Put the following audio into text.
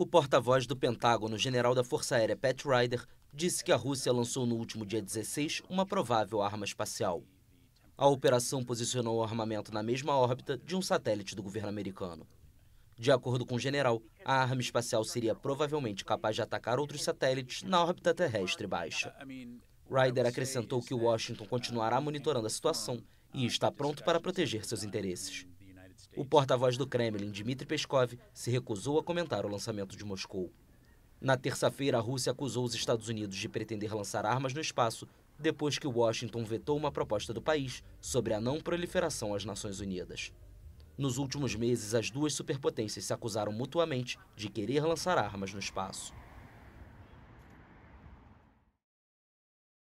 O porta-voz do Pentágono, general da Força Aérea Pat Ryder, disse que a Rússia lançou no último dia 16 uma provável arma espacial. A operação posicionou o armamento na mesma órbita de um satélite do governo americano. De acordo com o general, a arma espacial seria provavelmente capaz de atacar outros satélites na órbita terrestre baixa. Ryder acrescentou que Washington continuará monitorando a situação e está pronto para proteger seus interesses o porta-voz do Kremlin, Dmitry Peskov, se recusou a comentar o lançamento de Moscou. Na terça-feira, a Rússia acusou os Estados Unidos de pretender lançar armas no espaço depois que Washington vetou uma proposta do país sobre a não proliferação às Nações Unidas. Nos últimos meses, as duas superpotências se acusaram mutuamente de querer lançar armas no espaço.